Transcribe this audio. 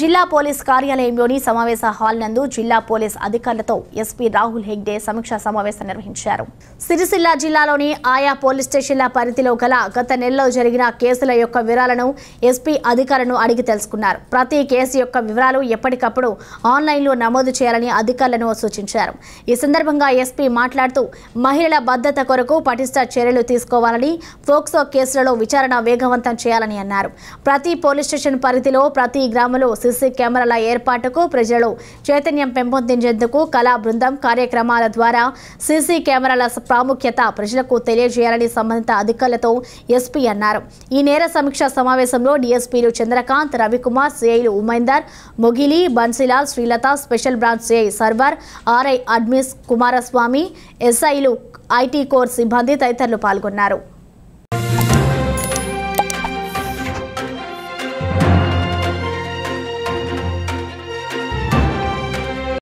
జిల్లా పోలీస్ కార్యాలయంలోని సమావేశ హాల్ నందు జిల్లా పోలీస్ అధికారులతో ఎస్పీ రాహుల్ హెగ్డే సమీక్షా సమావేశం నిర్వహించారు సిరిసిల్ల జిల్లాలోని ఆయా పోలీస్ స్టేషన్ల పరిధిలో గల గత నెలలో జరిగిన కేసుల యొక్క వివరాలను ఎస్పీ అధికారులను అడిగి తెలుసుకున్నారు ప్రతి కేసు యొక్క వివరాలు ఎప్పటికప్పుడు ఆన్లైన్లో నమోదు చేయాలని అధికారులను సూచించారు ఈ సందర్భంగా ఎస్పీ మాట్లాడుతూ మహిళల భద్రత కొరకు పటిష్ట చర్యలు తీసుకోవాలని ఫోక్సో కేసులలో విచారణ వేగవంతం చేయాలని అన్నారు ప్రతి పోలీస్ స్టేషన్ పరిధిలో ప్రతి గ్రామంలో సీసీ కెమెరాల ఏర్పాటుకు ప్రజలు చైతన్యం పెంపొందించేందుకు కళా బృందం కార్యక్రమాల ద్వారా సీసీ కెమెరాల ప్రాముఖ్యత ప్రజలకు తెలియజేయాలని సంబంధిత అధికారులతో ఎస్పీ అన్నారు ఈ నేర సమీక్ష సమావేశంలో డీఎస్పీలు చంద్రకాంత్ రవికుమార్ సిఐలు Umender Mogili Bansilal Srilatha special branch CI Sarwar RI అడ్మిస్ కుమారస్వామి ఎస్ఐలు ఐటీ కోర్ సిబ్బంది తదితరులు పాల్గొన్నారు